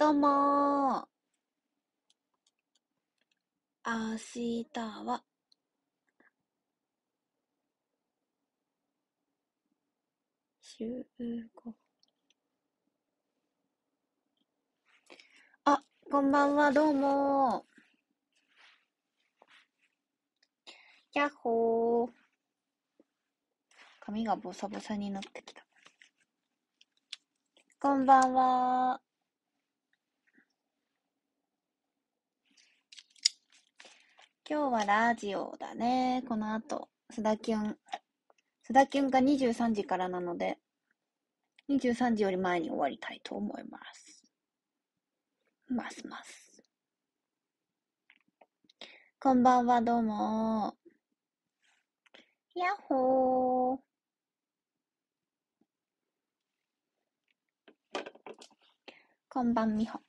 どうもー。明日は、あ、こんばんは、どうもー。やっほー。髪がボサボサになってきた。こんばんは今日はラジオだね。この後、須田キュン。須田キュンが23時からなので、23時より前に終わりたいと思います。ますます。こんばんは、どうも。やっほー。こんばんみほ。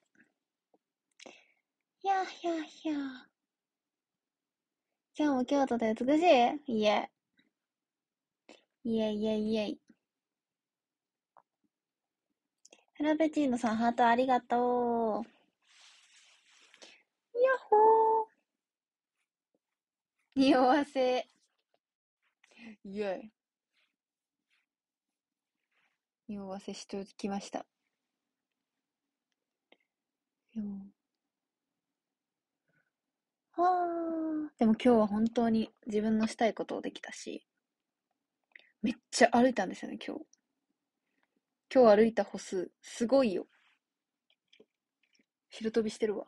やっやーやー。今日も京都で美しいいえ。いえいえいえい。フラペチーノさん、ハートありがとう。やっほー。匂わせ。いえイ。匂わせしておきました。よああ、でも今日は本当に自分のしたいことをできたし、めっちゃ歩いたんですよね、今日。今日歩いた歩数、すごいよ。昼飛びしてるわ。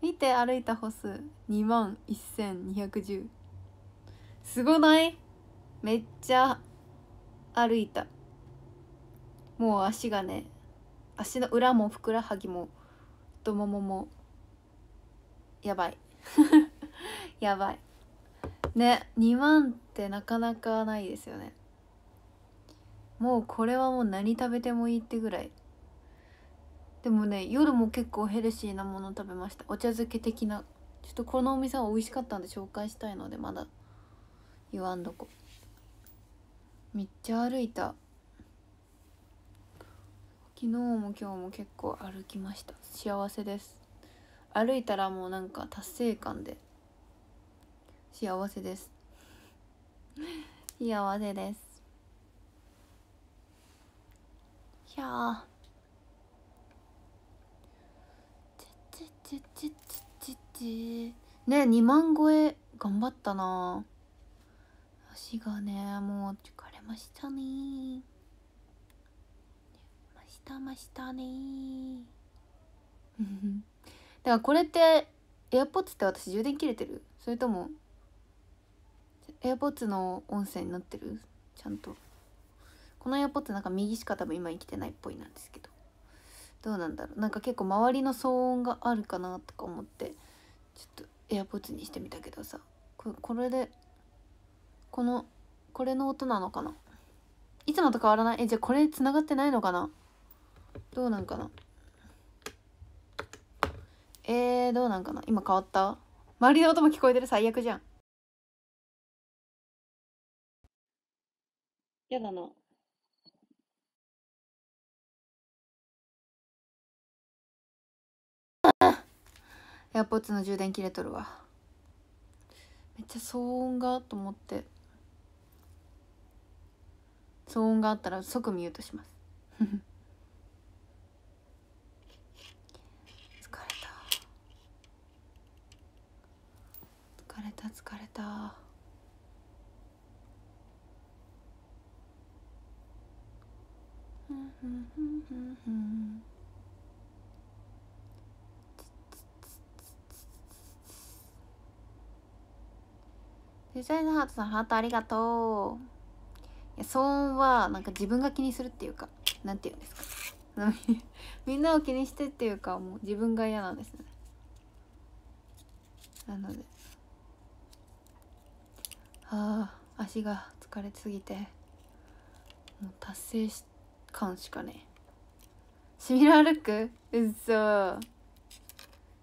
見て歩いた歩数、2万1210。すごないめっちゃ歩いた。もう足がね、足の裏もふくらはぎも太もももやばい やばいね2万ってなかなかないですよねもうこれはもう何食べてもいいってぐらいでもね夜も結構ヘルシーなもの食べましたお茶漬け的なちょっとこのお店は美味しかったんで紹介したいのでまだ言わんどこめっちゃ歩いた昨日も今日も結構歩きました幸せです歩いたらもうなんか達成感で幸せです幸せですひゃあちちちちちちね2万超え頑張ったな足がねもう疲れましたねましたましたねだからこれって AirPods って私充電切れてるそれとも AirPods の音声になってるちゃんとこの AirPods なんか右しか多分今生きてないっぽいなんですけどどうなんだろうなんか結構周りの騒音があるかなとか思ってちょっと AirPods にしてみたけどさここれでこのこれの音なのかないつもと変わらないえじゃあこれ繋がってないのかなどうなんかなえー、どうなんかな今変わった周りの音も聞こえてる最悪じゃん。やだな。エアポッツの充電切れとるわ。めっちゃ騒音がと思って。騒音があったら即ミュートします。れた疲れたうんデザイナーハートさんハートありがとういや騒音はなんか自分が気にするっていうかなんて言うんですか みんなを気にしてっていうかもう自分が嫌なんですねなのでああ足が疲れすぎてもう達成感しかねシミラールクうっそ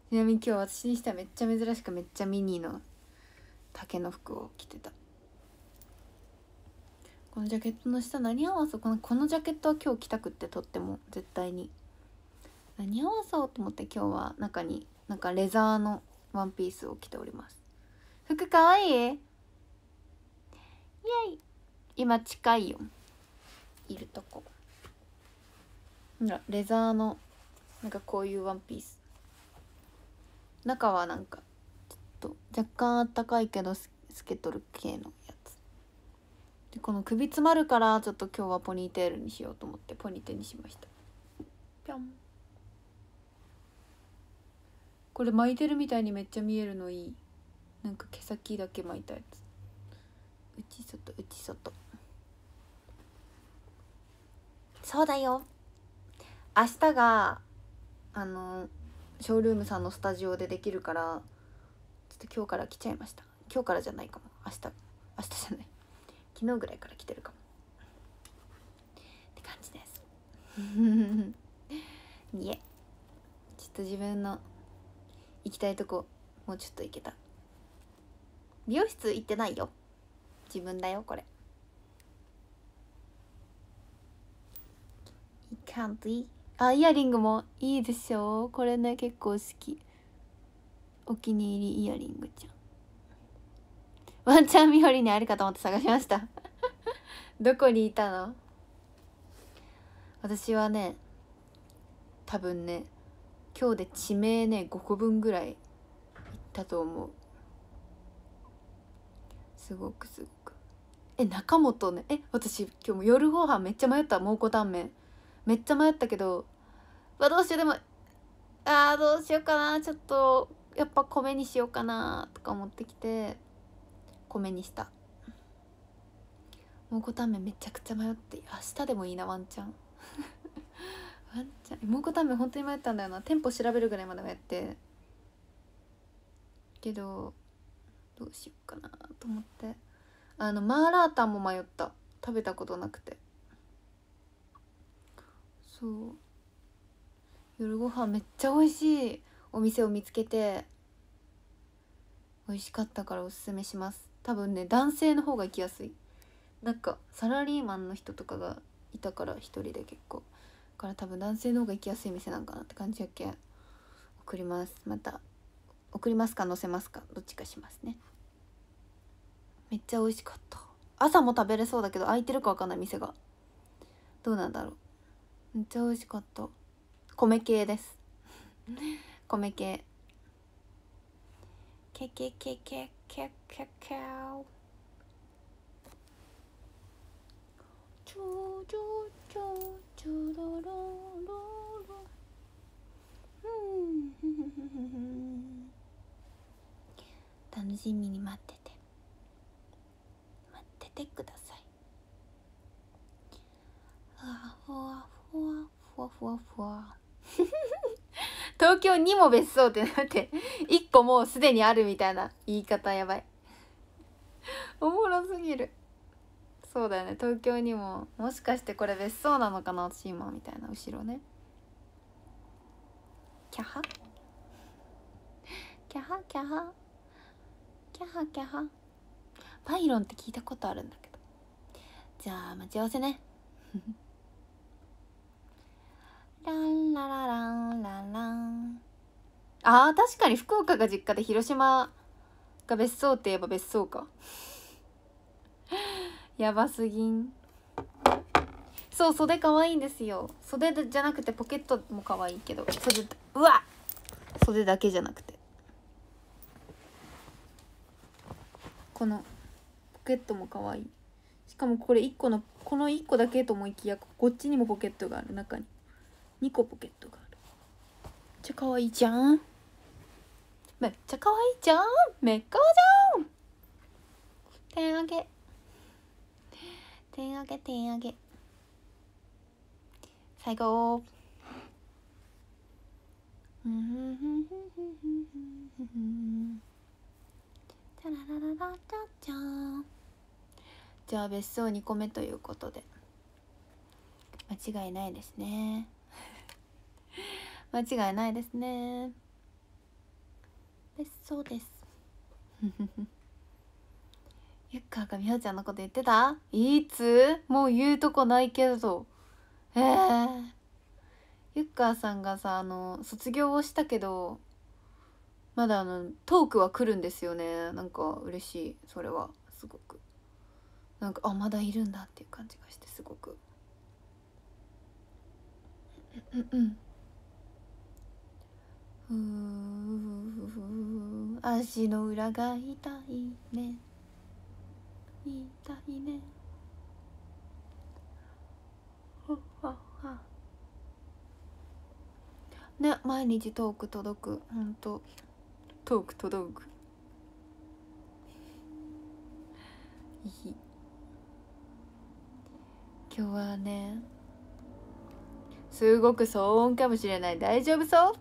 ちなみに今日私にしてはめっちゃ珍しくめっちゃミニの竹の服を着てたこのジャケットの下何合わせこのこのジャケットは今日着たくってとっても絶対に何合わそうと思って今日は中になんかレザーのワンピースを着ております服かわいいイエイ今近いよいるとこレザーのなんかこういうワンピース中はなんかちょっと若干あったかいけど透け取る系のやつでこの首詰まるからちょっと今日はポニーテールにしようと思ってポニーテールにしましたぴょんこれ巻いてるみたいにめっちゃ見えるのいいなんか毛先だけ巻いたやつ内外内外そうだよ明日があのショールームさんのスタジオでできるからちょっと今日から来ちゃいました今日からじゃないかも明日明日じゃない昨日ぐらいから来てるかもって感じです いえちょっと自分の行きたいとこもうちょっと行けた美容室行ってないよ自分だよこれいかんといあイヤリングもいいでしょこれね結構好きお気に入りイヤリングちゃんワンちゃんみほりにあるかと思って探しました どこにいたの私はね多分ね今日で地名ね5個分ぐらい行ったと思うすごくすごくえ中本ねえ私今日も夜ご飯めっちゃ迷った蒙古タンメンめっちゃ迷ったけどあどうしようでもあーどうしようかなちょっとやっぱ米にしようかなとか思ってきて米にした蒙古タンメンめちゃくちゃ迷って明日でもいいなワンちゃんワンチャン 蒙古タンメン本当に迷ったんだよな店舗調べるぐらいまでもやってけどどうしよっかなと思ってあのマーラータンも迷った食べたことなくてそう夜ご飯めっちゃ美味しいお店を見つけて美味しかったからおすすめします多分ね男性の方が行きやすいなんかサラリーマンの人とかがいたから一人で結構から多分男性の方が行きやすい店なんかなって感じやけ送りますまた送りますか載せますかどっちかしますねめっちゃ美味しかった朝も食べれそうだけど空いてるか分かんない店がどうなんだろうめっちゃ美味しかった米系です米系ケケケケケケケうん 楽しみに待っててくださいあふわふわふわふわふわ 東京にも別荘ってなって1個もうすでにあるみたいな言い方やばいおもろすぎるそうだよね東京にももしかしてこれ別荘なのかな私今みたいな後ろねキャハキャハキャハキャハキャハパイロンって聞いたことあるんだけどじゃあ待ち合わせね ランララランランランあー確かに福岡が実家で広島が別荘って言えば別荘か やばすぎんそう袖可愛いんですよ袖じゃなくてポケットも可愛いけど袖うわ袖だけじゃなくてこのケットも可愛いしかもこれ1個のこの1個だけと思いきやこっちにもポケットがある中に2個ポケットがあるめっちゃ可愛いじゃんめっちゃ可愛いじゃんめっかわじゃん点あげ点あげ点あげ最高うんチャララララチャチャじゃあ別荘2個目ということで間違いないですね 間違いないですね別荘です ゆっかーがみほちゃんのこと言ってたいつもう言うとこないけどええー、ゆっかーさんがさあの卒業をしたけどまだあのトークは来るんですよねなんか嬉しいそれはすごくなんかあまだいるんだっていう感じがしてすごくうんうんうん足の裏が痛いね痛いねほっはっはね毎日トーク届くほんとトーク届くいい今日はねすごく騒音かもしれない大丈夫そう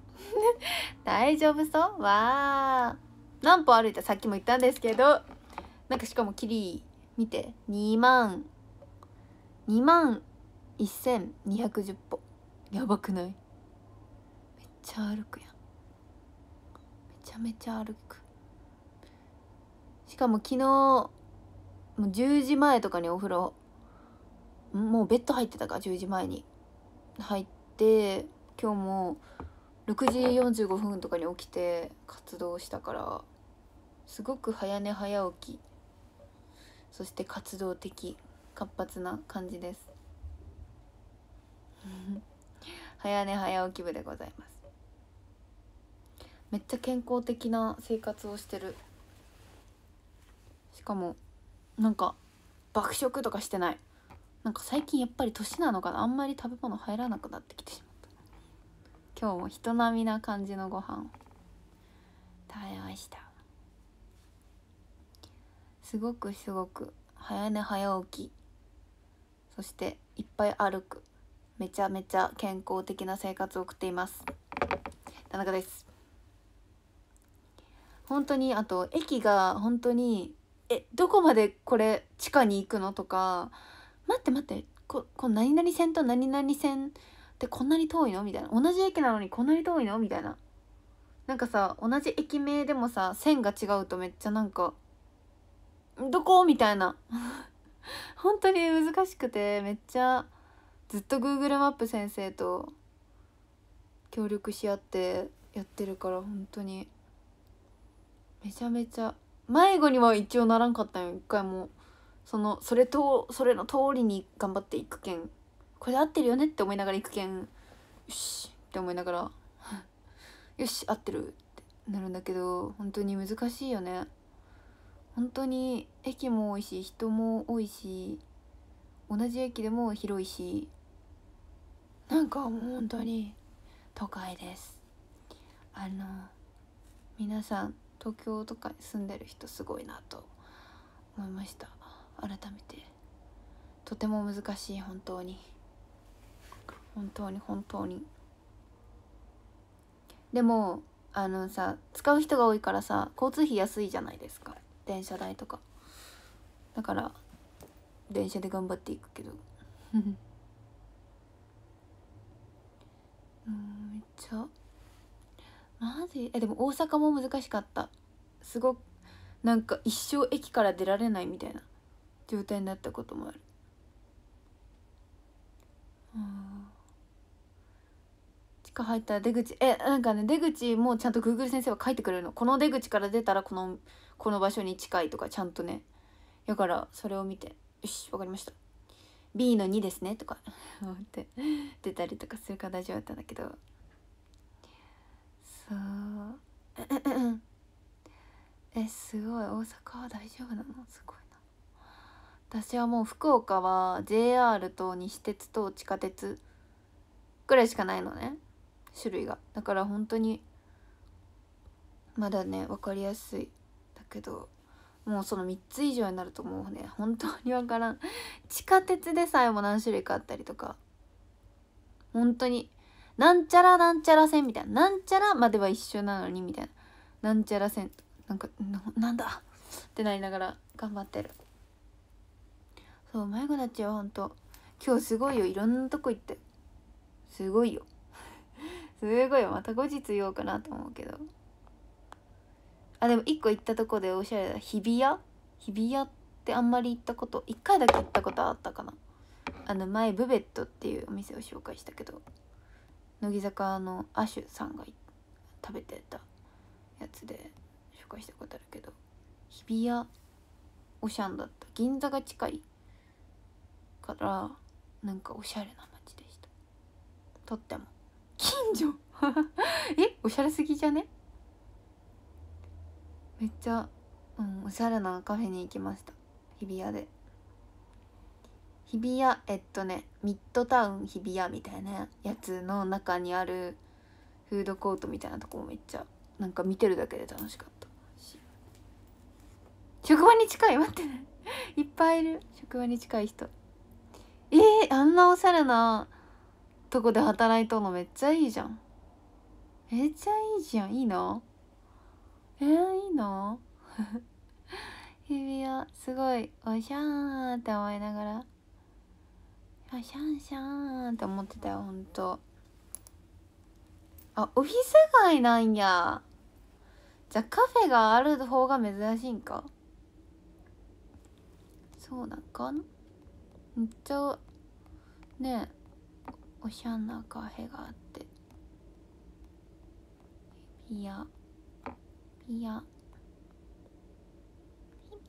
大丈夫そうわー何歩歩いたさっきも言ったんですけどなんかしかもキリ見て2万2万1210歩やばくないめっちゃ歩くやんめちゃめちゃ歩くしかも昨日もう10時前とかにお風呂もうベッド入ってたか10時前に入って今日も6時45分とかに起きて活動したからすごく早寝早起きそして活動的活発な感じです 早寝早起き部でございますめっちゃ健康的な生活をしてるしかもなんか爆食とかしてないなんか最近やっぱり年なのかなあんまり食べ物入らなくなってきてしまった今日も人並みな感じのご飯を食べましたすごくすごく早寝早起きそしていっぱい歩くめちゃめちゃ健康的な生活を送っています田中です本当にあと駅が本当にえどこまでこれ地下に行くのとか待って待ってここ何々線と何々線ってこんなに遠いのみたいな同じ駅なのにこんなに遠いのみたいななんかさ同じ駅名でもさ線が違うとめっちゃなんかどこみたいな 本当に難しくてめっちゃずっと Google マップ先生と協力し合ってやってるから本当にめちゃめちゃ迷子には一応ならんかったよ一回もそのそれとそれの通りに頑張っていくけんこれで合ってるよねって思いながらいくけんよしって思いながら よし合ってるってなるんだけど本当に難しいよね本当に駅も多いし人も多いし同じ駅でも広いしなんかもう本当に都会ですあの皆さん東京とかに住んでる人すごいなと思いました改めてとても難しい本当に本当に本当にでもあのさ使う人が多いからさ交通費安いじゃないですか電車代とかだから電車で頑張っていくけど うんめっちゃマジえでも大阪も難しかったすごくなんか一生駅から出られないみたいな状態になったこともあるあ地下入ったら出口えなんかね出口もちゃんとグーグル先生は書いてくれるのこの出口から出たらこのこの場所に近いとかちゃんとねだからそれを見て「よし分かりました B の2ですね」とか思って出たりとかするから大丈夫だったんだけどそうえすごい大阪は大丈夫なのすごい。私はもう福岡は JR と西鉄と地下鉄ぐらいしかないのね種類がだから本当にまだね分かりやすいだけどもうその3つ以上になるともうね本当に分からん地下鉄でさえも何種類かあったりとか本当になんちゃらなんちゃら線みたいななんちゃらまでは一緒なのにみたいななんちゃら線なんかなんだってなりながら頑張ってる。そう迷子になっちゃうほんと今日すごいよいろんなとこ行ってすごいよ すごいよまた後日言おうかなと思うけどあでも一個行ったとこでおしゃれだ日比谷日比谷ってあんまり行ったこと一回だけ行ったことあったかなあの前ブベットっていうお店を紹介したけど乃木坂のアシュさんが食べてたやつで紹介したことあるけど日比谷おしゃんだった銀座が近いからなんかおしゃれな街でしたとっても近所 えおしゃれすぎじゃねめっちゃ、うん、おしゃれなカフェに行きました日比谷で日比谷えっとねミッドタウン日比谷みたいなやつの中にあるフードコートみたいなとこもめっちゃなんか見てるだけで楽しかったし職場に近い待ってねいっぱいいる職場に近い人えー、あんなおしゃれなとこで働いとんのめっちゃいいじゃんめっちゃいいじゃんいいのえー、いいの 日々はすごいおしゃーんって思いながらあシャンシャンって思ってたよほんとあオフィス街なんやじゃカフェがある方が珍しいんかそうなんかなめっちゃねおしゃんなカフェがあってピアピア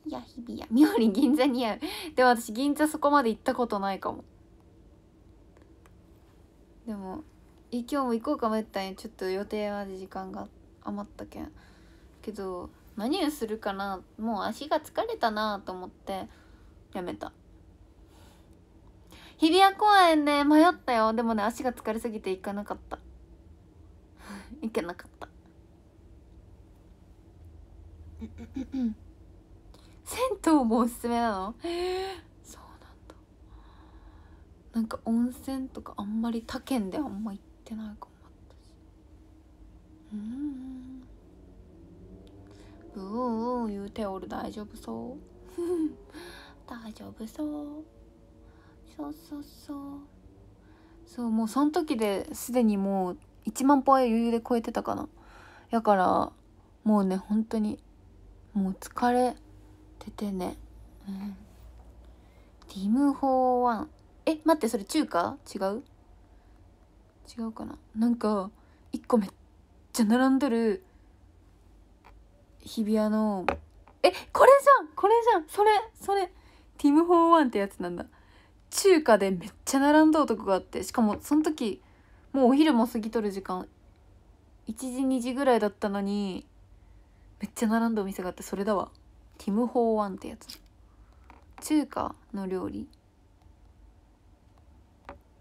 いや日比谷み妙り銀座にあるでも私銀座そこまで行ったことないかもでもえ今日も行こうか迷ったんやちょっと予定は時間が余ったけんけど何をするかなもう足が疲れたなと思ってやめた日比谷公園ね迷ったよでもね足が疲れすぎて行かなかった 行けなかった銭湯もおすすめなのそうなんだなんか温泉とかあんまり他県であんま行ってないかも私うんうんうん、言うておる大丈夫そう 大丈夫そうそうそうそうそうもうその時ですでにもう1万歩は余裕で超えてたかなやからもうね本当にもう疲れててねうんディムホーワンえ待ってそれ中華違う違うかななんか1個めっちゃ並んどる日比谷のえこれじゃんこれじゃんそれそれティム・ホーワンってやつなんだ中華でめっちゃ並んだ男があってしかもその時もうお昼も過ぎとる時間1時2時ぐらいだったのにめっちゃ並んだお店があってそれだわティム・ホーワンってやつ中華の料理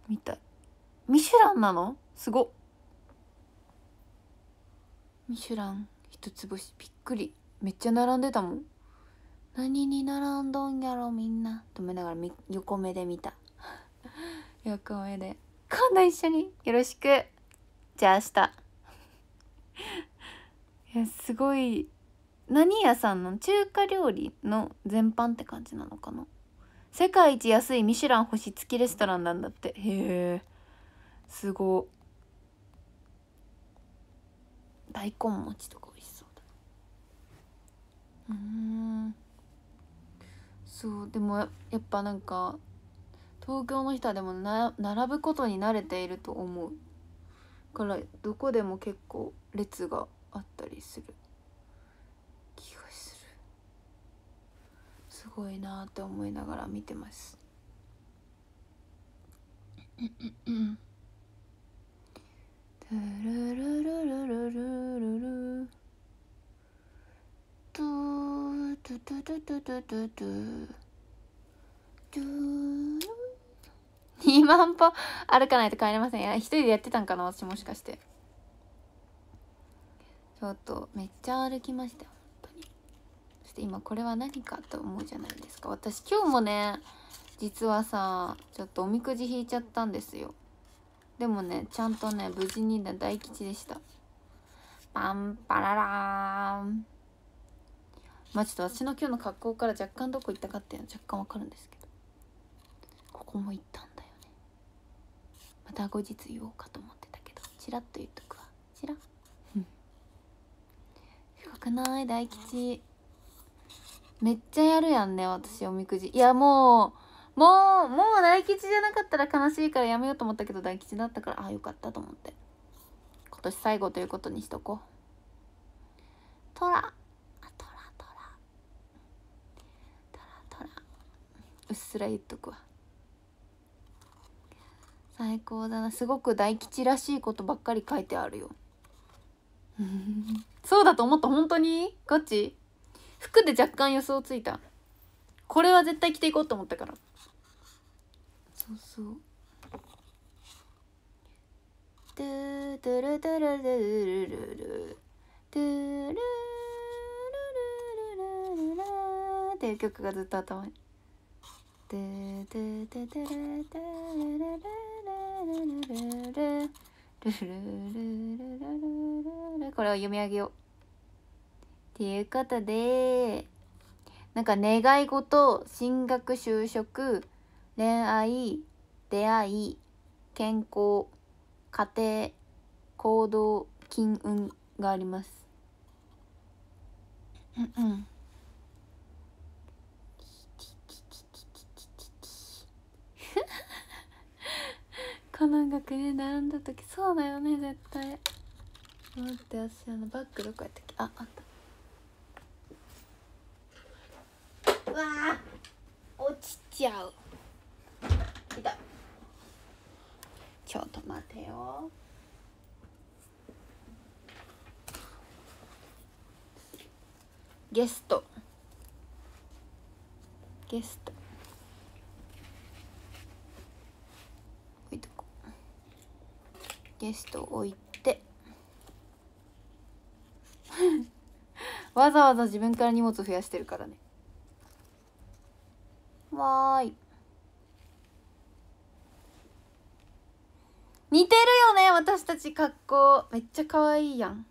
みたいミシュランなのすごミシュラン一つ星びっくりめっちゃ並んでたもん何に並んどんやろみんなと思いながら横目で見た 横目で今度一緒によろしくじゃあ明日 いやすごい何屋さんの中華料理の全般って感じなのかな世界一安いミシュラン星付きレストランなんだってへえすご大根餅とか美味しそうだうんそうでもやっぱなんか東京の人はでもな並ぶことに慣れていると思うからどこでも結構列があったりする気がするすごいなって思いながら見てますうんうんうん「ルルルルルルルルル」トゥトゥトゥトゥトゥトゥトゥトゥトゥ2万歩歩かないと帰れませんいや一人でやってたんかな私もしかしてちょっとめっちゃ歩きました本当にそして今これは何かと思うじゃないですか私今日もね実はさちょっとおみくじ引いちゃったんですよでもねちゃんとね無事にね大吉でしたパンパララーンまあちょっと私の今日の格好から若干どこ行ったかっていうのは若干わかるんですけどここも行ったんだよねまた後日言おうかと思ってたけどチラッと言っとくわチラッすごくない大吉めっちゃやるやんね私おみくじいやもうもうもう大吉じゃなかったら悲しいからやめようと思ったけど大吉だったからああよかったと思って今年最後ということにしとこうトラうっすら言っとくわ最高だなすごく大吉らしいことばっかり書いてあるよ そうだと思った本当にガチ服で若干予想ついたこれは絶対着ていこうと思ったからそうそうドゥドゥルドゥルドゥルルルルドゥルルルルルルっていう曲がずっと頭ルででてでれてれれれれれれれルルルルルルルこれを読み上げよう。っていうことでなんか願い事進学就職恋愛出会い健康家庭行動金運があります。うんうんこの音楽ね並んだ時そうだよね絶対待ってあ私あのバッグどこやったっけああったわあ落ちちゃういたちょっと待てよゲストゲストゲスト置いて わざわざ自分から荷物増やしてるからねわーい似てるよね私たち格好めっちゃ可愛いやんニ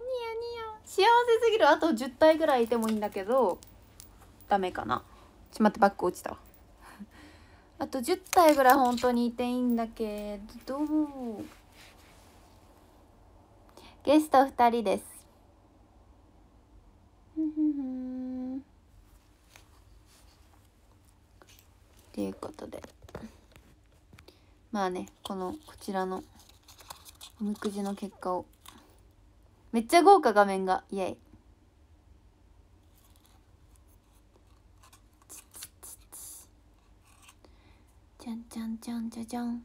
ヤニヤ幸せすぎるあと10体ぐらいいてもいいんだけどダメかなちょっと待ってバッグ落ちたわあと10体ぐらい本当にいていいんだけどゲスト2人ですっていうことでまあねこのこちらのおみくじの結果をめっちゃ豪華画面がイエイじゃんじゃんじゃんじゃじゃん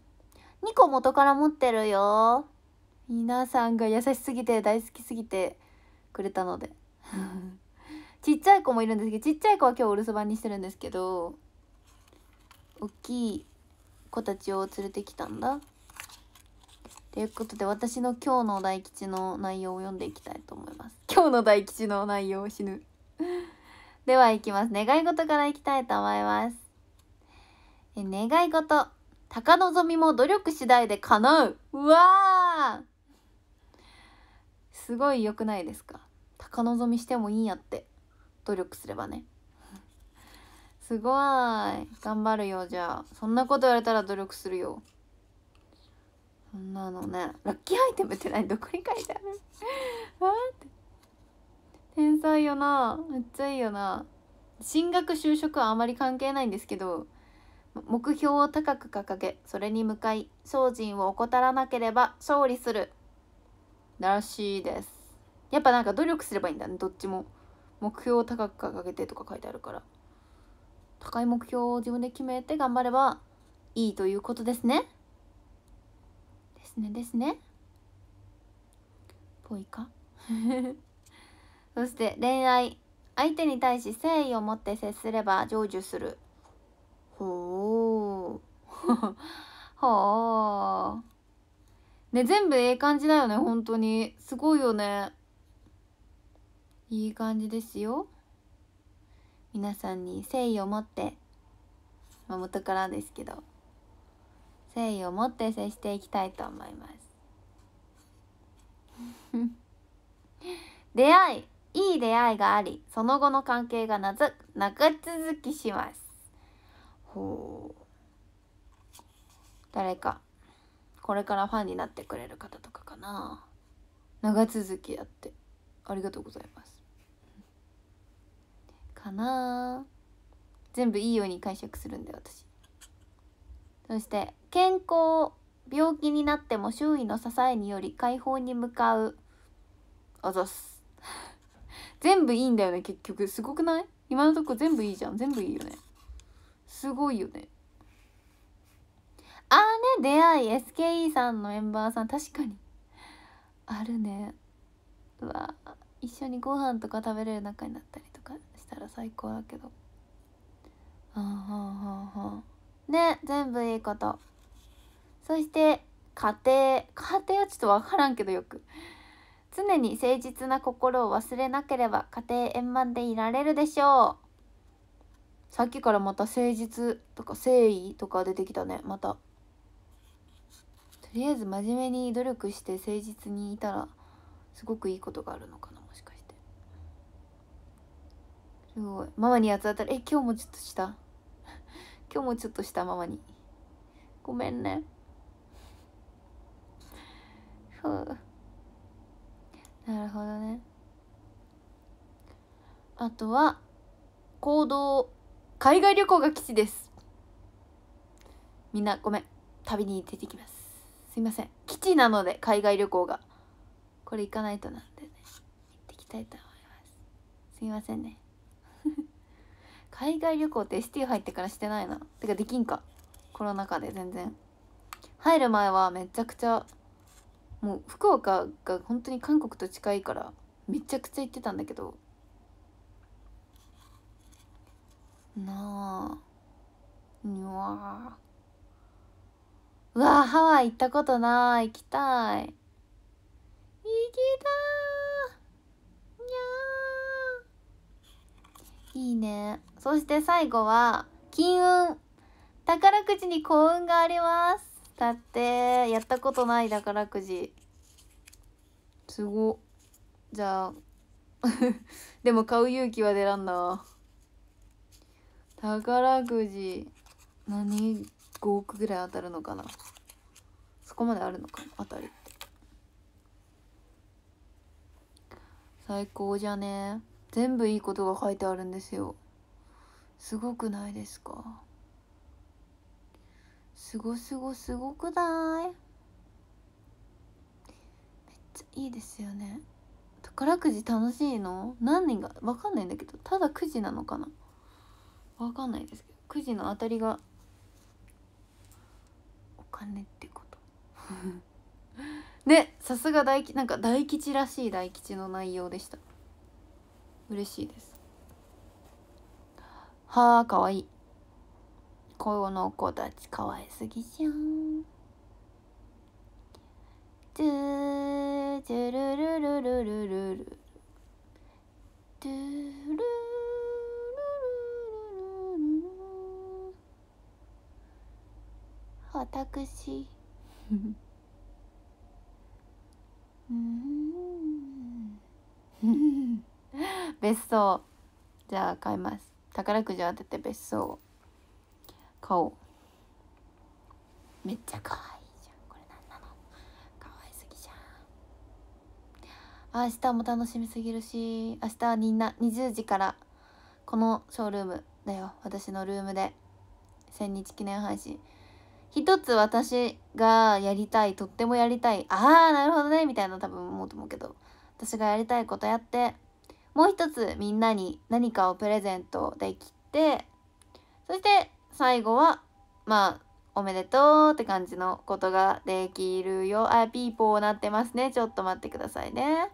2個元から持ってるよ皆さんが優しすぎて大好きすぎてくれたので ちっちゃい子もいるんですけどちっちゃい子は今日お留守番にしてるんですけど大きい子たちを連れてきたんだということで私の今日の大吉の内容を読んでいきたいと思います 今日の大吉の内容を死ぬ ではいきます願い事からいきたいと思います願い事高望みも努力次第で叶ううわすごい良くないですか高望みしてもいいんやって努力すればねすごい頑張るよじゃあそんなこと言われたら努力するよそんなのねラッキーアイテムって何どこに書いてあるわって天才よなめっちゃいいよな進学就職はあまり関係ないんですけど目標を高く掲げそれに向かい精進を怠らなければ勝利するらしいですやっぱなんか努力すればいいんだねどっちも目標を高く掲げてとか書いてあるから高い目標を自分で決めて頑張ればいいということですねですねですねぽいか そして恋愛相手に対し誠意を持って接すれば成就するほうほう ね全部ええ感じだよね本当にすごいよねいい感じですよ皆さんに誠意を持って、まあ、元からですけど誠意を持って接していきたいと思います 出会いいい出会いがありその後の関係がなく続きしますほう誰かこれからファンになってくれる方とかかな長続きやってありがとうございますかな全部いいように解釈するんで私そして健康病気になっても周囲の支えにより解放に向かうあざす 全部いいんだよね結局すごくない今のとこ全部いいじゃん全部いいよねすごいよねあーね出会い SKE さんのメンバーさん確かにあるねうわ一緒にご飯とか食べれる仲になったりとかしたら最高だけどああはあはあはーね全部いいことそして家庭家庭はちょっと分からんけどよく常に誠実な心を忘れなければ家庭円満でいられるでしょうさっきからまた誠実とか誠意とか出てきたねまたとりあえず真面目に努力して誠実にいたらすごくいいことがあるのかなもしかしてすごいママに八つ当たりえ今日もちょっとした 今日もちょっとしたママにごめんねふうなるほどねあとは行動海外旅行が基地ですみんなごめん旅に出てきますすいません基地なので海外旅行がこれ行かないとなんでね行ってきたいと思いますすいませんね 海外旅行って ST 入ってからしてないなてかできんかコロナ禍で全然入る前はめちゃくちゃもう福岡が本当に韓国と近いからめちゃくちゃ行ってたんだけどなあにわうわハワイ行ったことない行きたい行きたいにゃいいねそして最後は金運宝くじに幸運がありますだってやったことない宝くじすごじゃあ でも買う勇気は出らんな宝くじ何5億ぐらい当たるのかなそこまであるのかな当たりって最高じゃね全部いいことが書いてあるんですよすごくないですかすごすごすごくないめっちゃいいですよね宝くじ楽しいの何人が分かんないんだけどただくじなのかなわかんないですけど9時の当たりがお金ってことねさすが大吉なんか大吉らしい大吉の内容でした嬉しいですはあかわいいこの子たちかわいすぎじゃんトゥートゥルルルルルルルルルル私 うん別荘じゃあ買います宝くじ当てて別荘買おうめっちゃ可愛いじゃんこれ何なの可愛すぎじゃん明日も楽しみすぎるし明日はみんな20時からこのショールームだよ私のルームで千日記念配信一つ私がやりたいとってもやりたいああなるほどねみたいな多分思うと思うけど私がやりたいことやってもう一つみんなに何かをプレゼントできてそして最後はまあおめでとうって感じのことができるよあピーポーなってますねちょっと待ってくださいね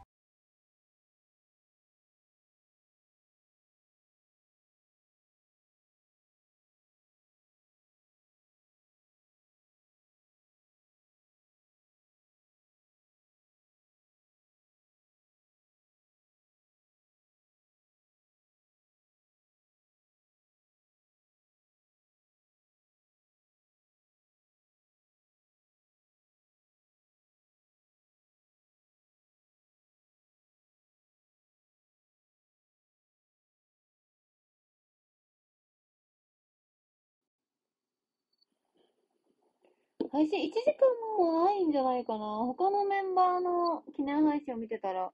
配信1時間もないんじゃないかな。他のメンバーの記念配信を見てたら、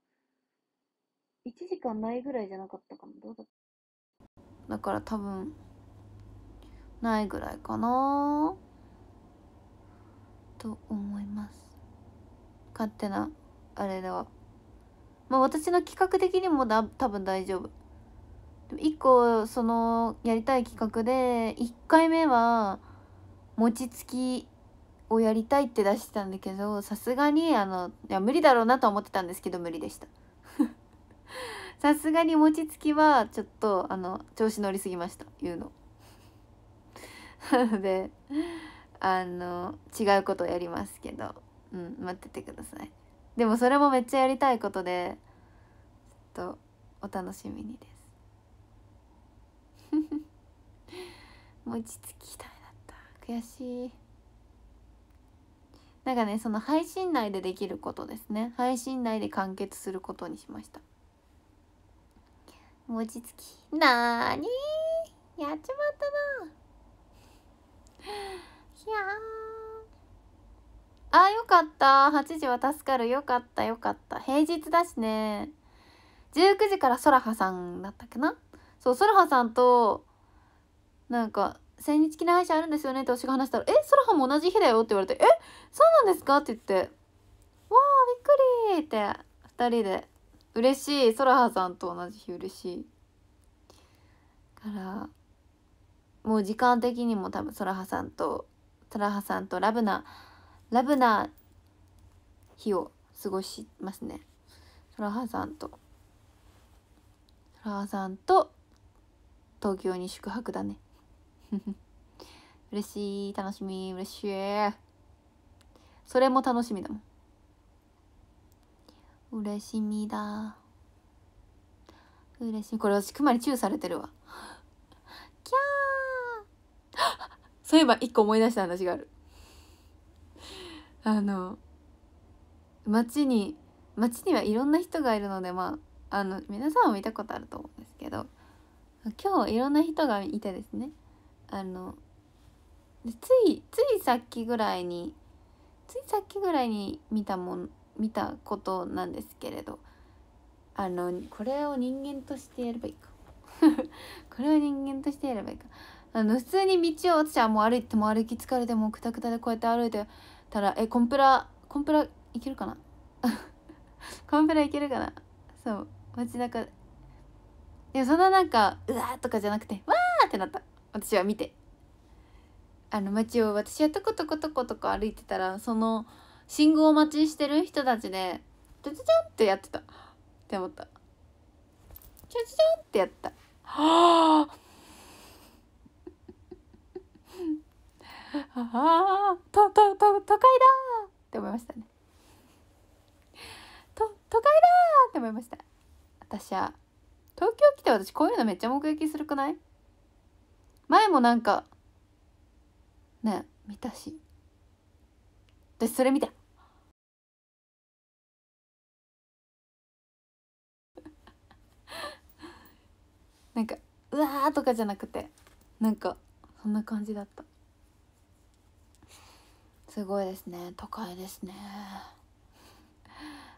1時間ないぐらいじゃなかったかな。どうだっただから多分、ないぐらいかなと思います。勝手な、あれでは。まあ私の企画的にもだ多分大丈夫。1個そのやりたい企画で1回目は餅つきをやりたいって出してたんだけどさすがにあのいや無理だろうなと思ってたんですけど無理でした さすがに餅つきはちょっとあの調子乗りすぎました言うのなの であの違うことをやりますけどうん待っててくださいでもそれもめっちゃやりたいことでちょっとお楽しみにです 餅つきダメだった悔しいなんかねその配信内でできることですね配信内で完結することにしました餅つきなーにーやっちまったなひゃーあよかった8時は助かるよかったよかった平日だしね19時からソラハさんだったかなそうソラハさんとなんか千日記念配信あるんですよねって私が話したら「えソラハも同じ日だよ」って言われて「えそうなんですか?」って言って「わあびっくり!」って2人で嬉しいソラハさんと同じ日嬉しいからもう時間的にも多分ソラハさんとソラハさんとラブなラブな日を過ごしますねソラハさんとソラハさんと東京に宿泊だね 嬉しい楽しみ嬉しいそれも楽しみだもん嬉しみだ嬉しいこれ私クマにチューされてるわ キャー そういえば一個思い出した話があるあの街に街にはいろんな人がいるのでまああの皆さんも見たことあると思うんですけど今日いろんな人がいてですねあのついついさっきぐらいについさっきぐらいに見たもん見たことなんですけれどあのこれを人間としてやればいいか これを人間としてやればいいかあの普通に道を私はもう歩いても歩き疲れてもうくたくたでこうやって歩いてたらえコンプラ コンプラいけるかなコンプラいけるかなそう街中いやそんななんかうわーとかじゃなくてわーってなった私は見てあの街を私はトコトコトコトコ歩いてたらその信号待ちしてる人たちで「チゃチゃチゃってやってたって思った「チゃチゃチゃってやったはあああととと都会だって思いましたねと都会だって思いました私は東京来て私こういうのめっちゃ目撃するくない前もなんかね見たし私それ見て なんかうわーとかじゃなくてなんかそんな感じだったすごいですね都会ですね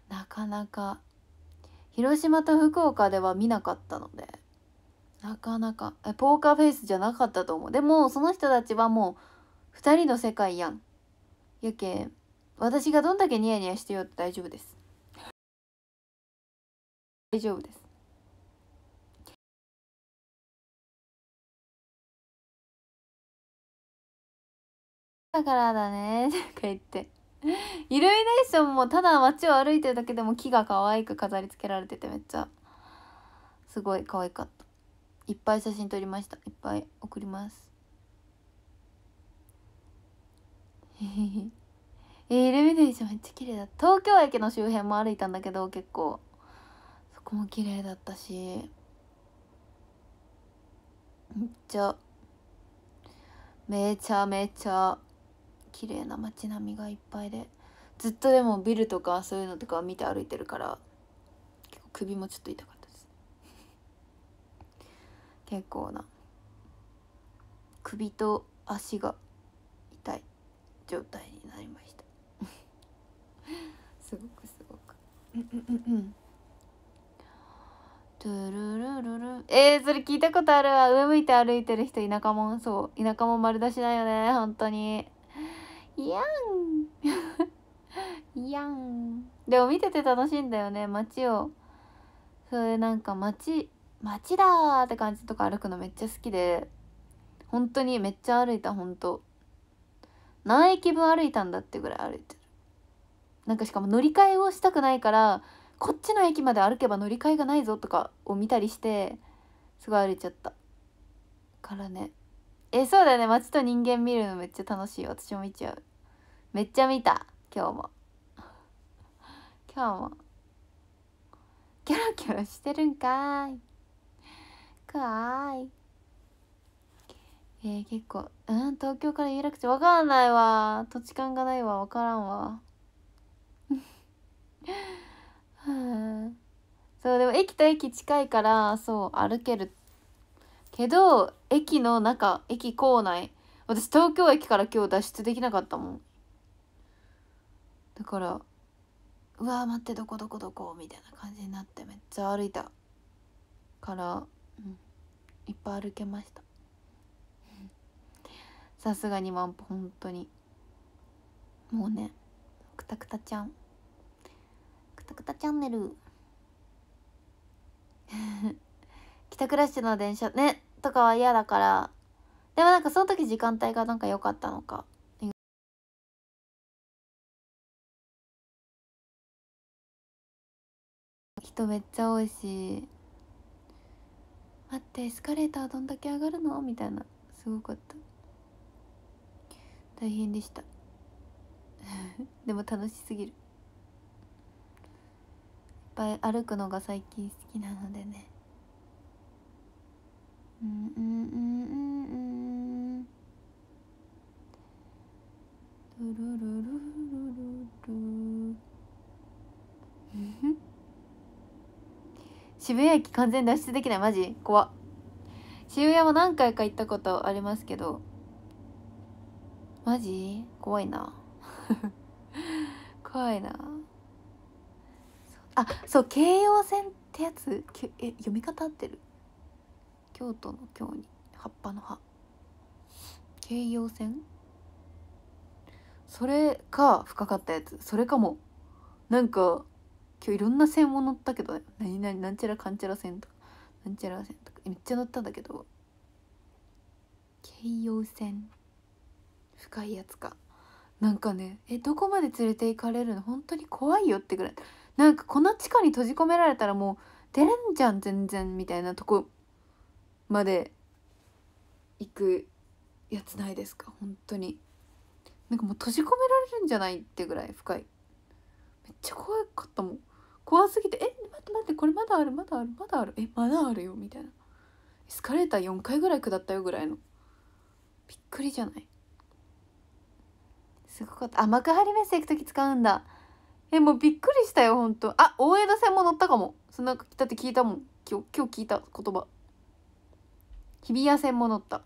なかなか広島と福岡では見なかったのでなかなかポーカーフェイスじゃなかったと思うでもその人たちはもう2人の世界やんやけ私がどんだけニヤニヤしてよって大丈夫です大丈夫ですだからだねとか言ってイルミネーションもただ街を歩いてるだけでも木が可愛く飾り付けられててめっちゃすごい可愛かったいっぱい写真撮りましたいっぱい送りますえー、イルミネーションめっちゃ綺麗だ東京駅の周辺も歩いたんだけど結構そこも綺麗だったしめっちゃめちゃめちゃ綺麗な街並みがいっぱいでずっとでもビルとかそういうのとか見て歩いてるから結構首もちょっと痛かった。結構な首と足が痛い状態になりました すごくすごくうんうんうんうんトゥルルルルえー、それ聞いたことあるわ上向いて歩いてる人田舎もんそう田舎も丸出しだよね本当にいやんいやんでも見てて楽しいんだよね街をそれなんか街街だって感じとか歩くのめっちゃ好きで本当にめっちゃ歩いた本当何駅分歩いたんだってぐらい歩いてるなんかしかも乗り換えをしたくないからこっちの駅まで歩けば乗り換えがないぞとかを見たりしてすごい歩いちゃったからねえそうだね街と人間見るのめっちゃ楽しい私も見ちゃうめっちゃ見た今日も 今日もキャラキャラしてるんかいかーいえー、結構うん東京から有楽町わからないわ土地勘がないわわからんわそうでも駅と駅近いからそう歩けるけど駅の中駅構内私東京駅から今日脱出できなかったもんだからうわ待ってどこどこどこみたいな感じになってめっちゃ歩いたからうんいっぱい歩けましたさすがにワンポ本当にもうねくたくたちゃんくたくたチャンネル帰宅ラッシュの電車ねとかは嫌だからでもなんかその時時間帯がなんか良かったのか人めっちゃ多いし待ってエスカレーターどんだけ上がるのみたいなすごかった大変でした でも楽しすぎるいっぱい歩くのが最近好きなのでねうんうんうんうんうんルルルルルルル 渋谷駅完全脱出できないマジ怖渋谷も何回か行ったことありますけどマジ怖いな 怖いなあそう京葉線ってやつえ読み方合ってる京都の京に葉っぱの葉京葉線それか深かったやつそれかもなんか今日いろんな線も乗ったけど何々なんちゃらかんちゃら線とかなんちゃら線とかめっちゃ乗ったんだけど京葉線深いやつかなんかねえどこまで連れて行かれるの本当に怖いよってぐらいなんかこの地下に閉じ込められたらもう出れんじゃん全然みたいなとこまで行くやつないですか本当になんかもう閉じ込められるんじゃないってぐらい深いめっちゃ怖かったもん怖すぎて「え待って待ってこれまだあるまだあるまだあるえまだあるよ」みたいなエスカレーター4回ぐらい下ったよぐらいのびっくりじゃないすごかったあ幕張メッセ行く時使うんだえもうびっくりしたよほんとあ大江戸線も乗ったかもそんなだって聞いたもん今日今日聞いた言葉日比谷線も乗った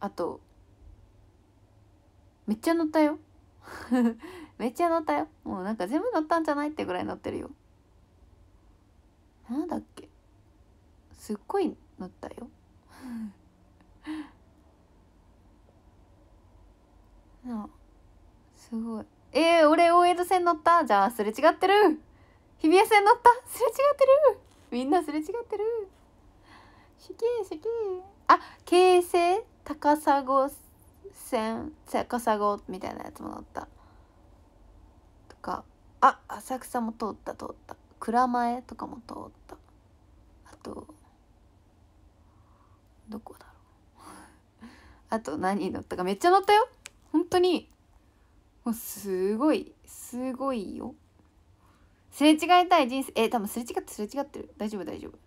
あとめっちゃ乗ったよ めっちゃ乗ったよもうなんか全部乗ったんじゃないってぐらい乗ってるよなんだっけすっごい塗ったよ なすごいえー、俺大江戸線乗ったじゃあすれ違ってる日比谷線乗ったすれ違ってるみんなすれ違ってるしきしきあ京成高砂線高砂みたいなやつも乗ったとかあ浅草も通った通った蔵前とかも通ったあとどこだろう あと何乗ったかめっちゃ乗ったよ本当にもうすごいすごいよすれ違いたい人生え多分すれ違ってすれ違ってる大丈夫大丈夫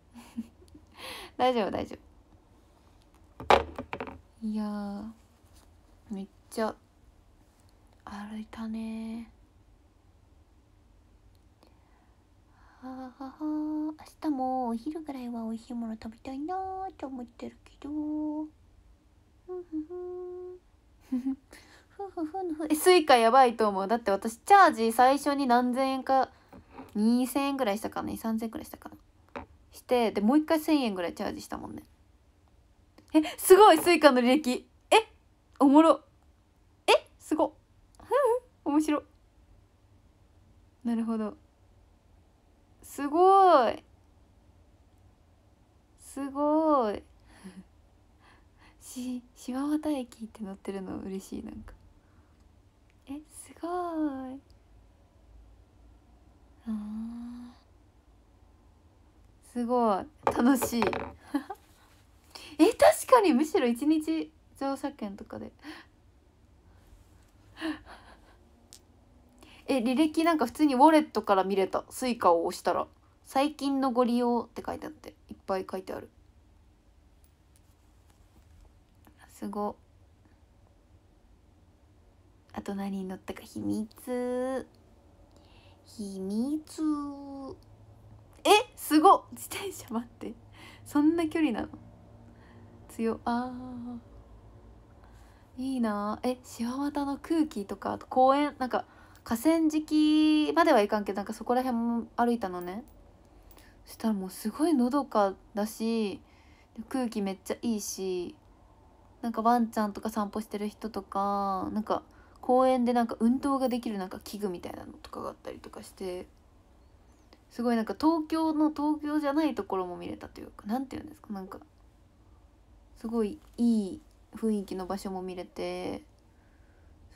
大丈夫大丈夫いやめっちゃ歩いたねははは明日もお昼ぐらいは美味しいもの食べたいなーって思ってるけどふふふふふふふえ スイカやばいと思うだって私チャージ最初に何千円か2,000円ぐらいしたかな2,3,000円ぐらいしたかなしてでもう一回1,000円ぐらいチャージしたもんねえすごいスイカの履歴えおもろえすごふ面白なるほどすごいすごい し柴又駅って乗ってるの嬉しいなんかえすごいあすごい楽しい え確かにむしろ一日乗車券とかで え履歴なんか普通にウォレットから見れた Suica を押したら「最近のご利用」って書いてあっていっぱい書いてあるすごあと何に乗ったか秘密秘密えすご自転車待ってそんな距離なの強あいいなえしわワたの空気とかあと公園なんか河川敷まではいかんけどなんかそこら辺も歩いたのねそしたらもうすごいのどかだし空気めっちゃいいしなんかワンちゃんとか散歩してる人とかなんか公園でなんか運動ができるなんか器具みたいなのとかがあったりとかしてすごいなんか東京の東京じゃないところも見れたというか何て言うんですかなんかすごいいい雰囲気の場所も見れて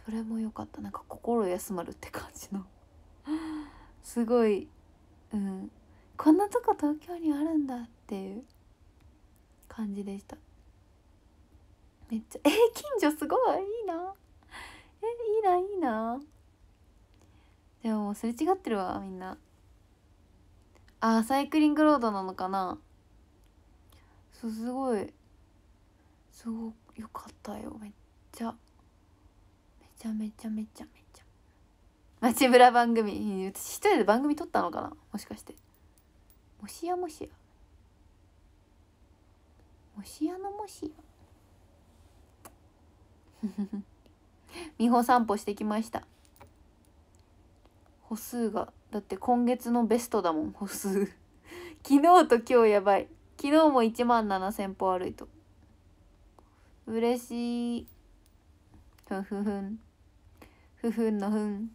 それも良かったなんか心休まるって感じの すごい、うん、こんなとこ東京にあるんだっていう感じでしためっちゃえー、近所すごいいいなえいいないいなでももすれ違ってるわみんなあサイクリングロードなのかなそうすごいすごく良かったよめっちゃ。ちゃめちゃめちゃめちゃ街ブラ番組私一人で番組撮ったのかなもしかしてもしやもしやもしやのもしや美穂散歩してきました歩数がだって今月のベストだもん歩数 昨日と今日やばい昨日も1万7,000歩歩いと嬉しいふんふんふんふふんのふん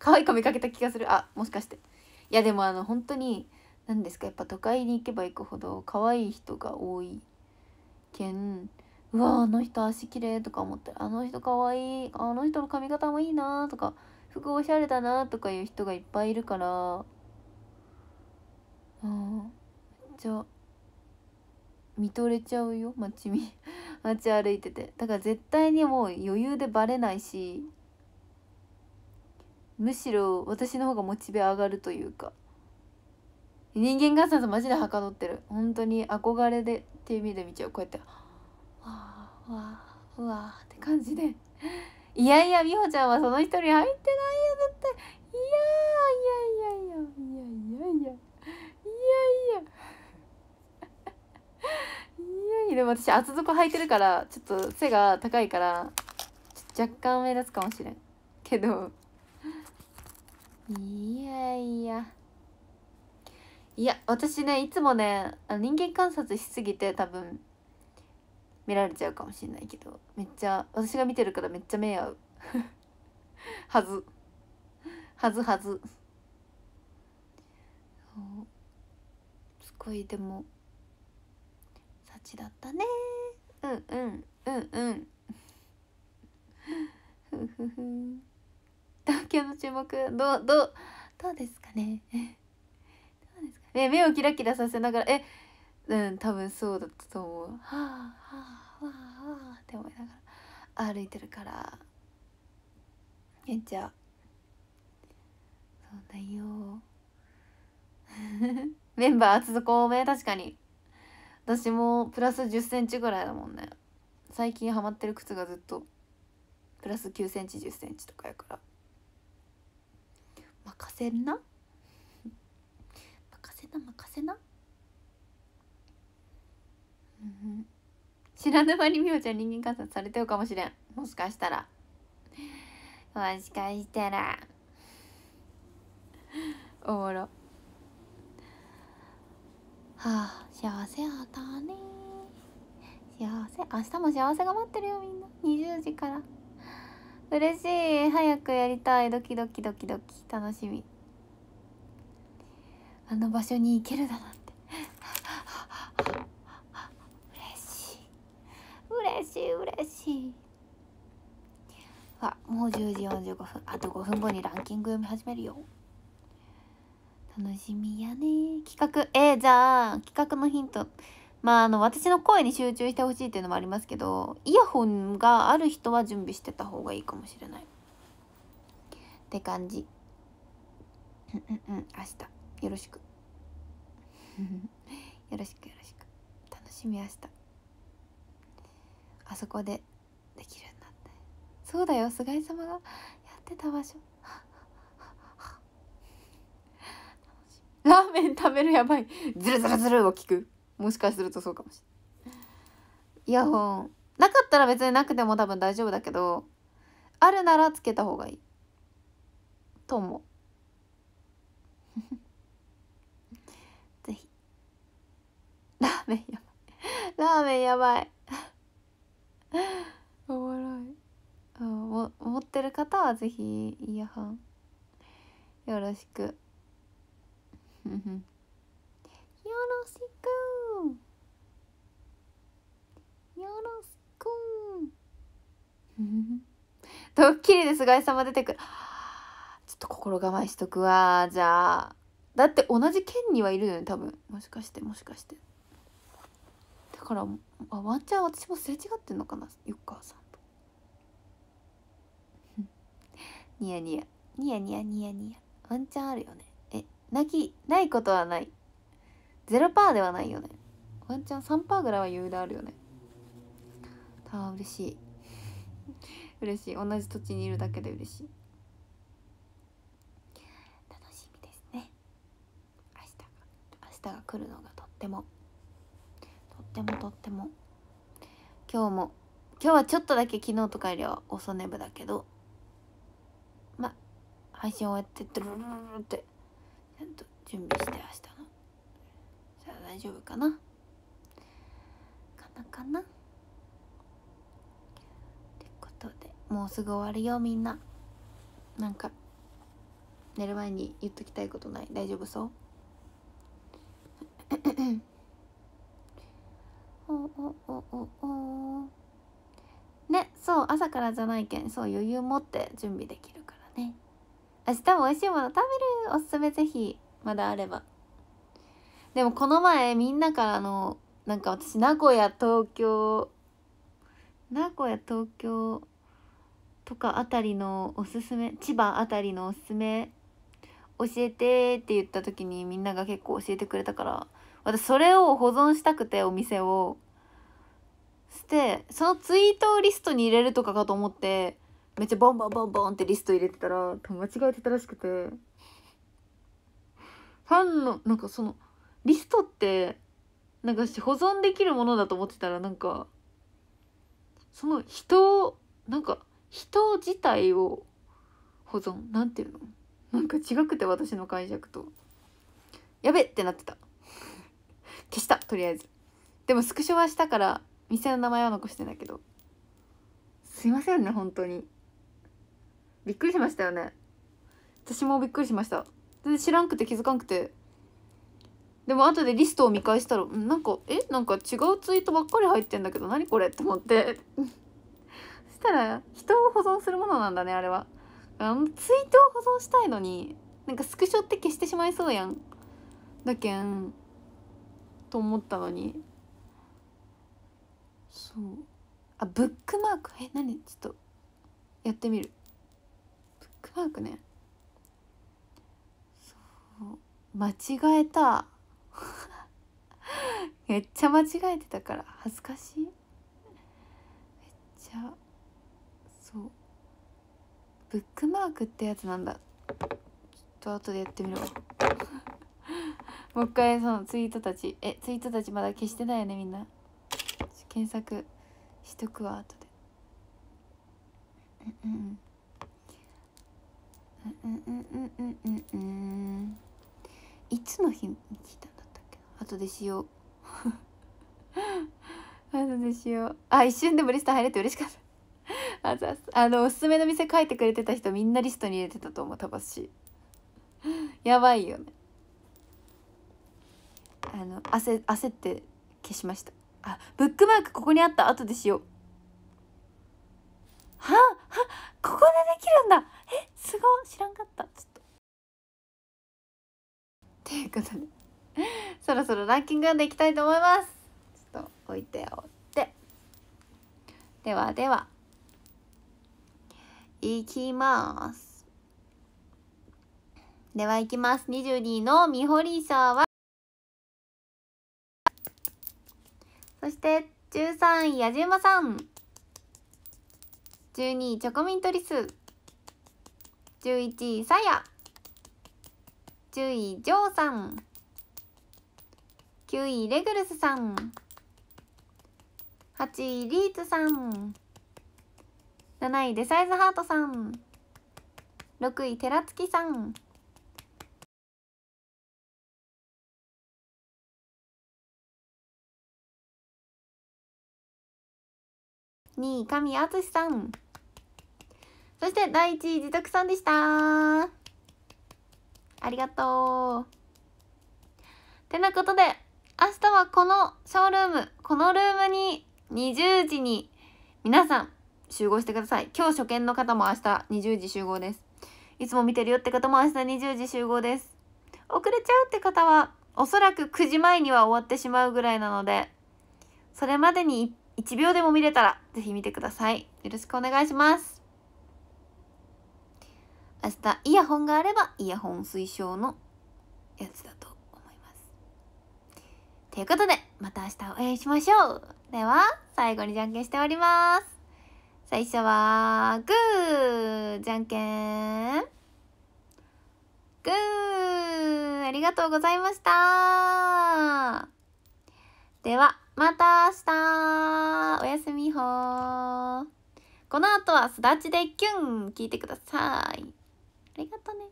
可愛い子見かけた気がするあもしかしていやでもあの本当に何ですかやっぱ都会に行けば行くほど可愛い人が多いけんうわあの人足綺麗とか思ってあの人可愛いあの人の髪型もいいなとか服おしゃれだなとかいう人がいっぱいいるからうめっちゃ見とれちゃうよ街見 街歩いててだから絶対にもう余裕でバレないしむしろ私の方がモチベ上がるというか人間観察マジではかどってる本当に憧れでっていう意味で見ちゃうこうやってわあわあわあって感じでいやいや美穂ちゃんはその人に入ってないよだいやいやいやいやいやいやいやいやいやいやいやでも私厚底履いてるからちょっと背が高いから若干目立つかもしれんけどいやいやいや私ねいつもね人間観察しすぎて多分見られちゃうかもしれないけどめっちゃ私が見てるからめっちゃ目合う はずはずはずすごいでもちだったねうんうんうんうんふふふ東京の注目どうどうどうですかねどうですかね目をキラキラさせながらえうん多分そうだったと思うはあはあはあはあって思いながら歩いてるからめっちゃそうだよ メンバー厚底多め確かに私もプラス1 0センチぐらいだもんね最近ハマってる靴がずっとプラス9センチ1 0センチとかやから任せんな任せな任せな知らぬ間にみおちゃん人間観察されてるかもしれんもしかしたらもしかしたらおもろあ幸せやったね幸せ明日も幸せが待ってるよみんな20時から嬉しい早くやりたいドキドキドキドキ楽しみあの場所に行けるだなんて嬉しい嬉しい嬉しいわもう10時45分あと5分後にランキング読み始めるよ楽しみやね企画えー、じゃあ企画のヒントまああの私の声に集中してほしいっていうのもありますけどイヤホンがある人は準備してた方がいいかもしれないって感じうんうんうん明日よろしく よろしくよろしく楽しみ明日あそこでできるようになってそうだよ菅井様がやってた場所ラーメン食べるやばいズルズルズルを聞くもしかするとそうかもしれないイヤホンなかったら別になくても多分大丈夫だけどあるならつけた方がいいと思う ぜひラーメンやばいラーメンやばいおもろい持ってる方はぜひイヤホンよろしくよろしくよろしく ドッキリで菅井様出てくるちょっと心構えしとくわじゃあだって同じ県にはいるよね多分もしかしてもしかしてだからあワンちゃん私もすれ違ってんのかなゆっかさんと ニヤニヤニヤニヤニヤニヤワンちゃんあるよね泣きないことはない0%ではないよねワンちゃん3%ぐらいは余裕であるよねああ嬉しい嬉しい同じ土地にいるだけで嬉しい楽しみですね明日が明日が来るのがとってもとってもとっても今日も今日はちょっとだけ昨日とかよりは遅寝部だけどま配信終わってドゥルルルルってゃんと準備して明日のじゃあ大丈夫かなかなかなってことでもうすぐ終わるよみんななんか寝る前に言っときたいことない大丈夫そう おおおおおねそう朝からじゃないけんそう余裕持って準備できる明日も美味しいもの食べるおすすめぜひまだあればでもこの前みんなからのなんか私名古屋東京名古屋東京とかあたりのおすすめ千葉あたりのおすすめ教えてって言った時にみんなが結構教えてくれたから私それを保存したくてお店をしてそのツイートリストに入れるとかかと思ってめっちゃボンボンボンボンってリスト入れてたら間違えてたらしくてファンのなんかそのリストってなんか保存できるものだと思ってたらなんかその人なんか人自体を保存なんていうのなんか違くて私の解釈とやべってなってた消したとりあえずでもスクショはしたから店の名前は残してないけどすいませんね本当にびっくりしましたよね私もびっくりしました全然知らんくて気づかんくてでも後でリストを見返したらなんかえなんか違うツイートばっかり入ってんだけど何これって思ってそしたら人を保存するものなんだねあれはあのツイートを保存したいのになんかスクショって消してしまいそうやんだけんと思ったのにそうあブックマークえ何ちょっとやってみるクマークねそう間違えた めっちゃ間違えてたから恥ずかしいめっちゃそうブックマークってやつなんだちょっと後でやってみるわ もう一回そのツイートたちえツイートたちまだ消してないよねみんな検索しとくわ後でうんうんうんうんうんうんうんうんいつの日に聞いたんだったっけ後でしよう 後でしようあ一瞬でもリスト入れて嬉しかった あざあのおすすめの店書いてくれてた人みんなリストに入れてたと思うたばしやばいよねあの焦焦って消しましたあブックマークここにあった後でしようははここでできるんだえすごい知らんかったちょっと。ということで そろそろランキング読んでいきたいと思います。ちょっと置いておってではではいきます。ではいきます。22位のみほりんは、そして13位、矢島さん。12位チョコミントリス11位さや10位ジョーさん9位レグルスさん8位リーツさん7位デサイズハートさん6位寺月さん2位神淳さんそして第一位自徳さんでしたありがとうてなことで明日はこのショールームこのルームに20時に皆さん集合してください今日初見の方も明日20時集合ですいつも見てるよって方も明日20時集合です遅れちゃうって方はおそらく9時前には終わってしまうぐらいなのでそれまでに1秒でも見れたら是非見てくださいよろしくお願いします明日イヤホンがあればイヤホン推奨のやつだと思います。ということで、また明日お会いしましょうでは、最後にじゃんけんしております。最初は、グーじゃんけん。グーありがとうございましたでは、また明日おやすみほーこの後はすだちでキュン聞いてください。ありがとね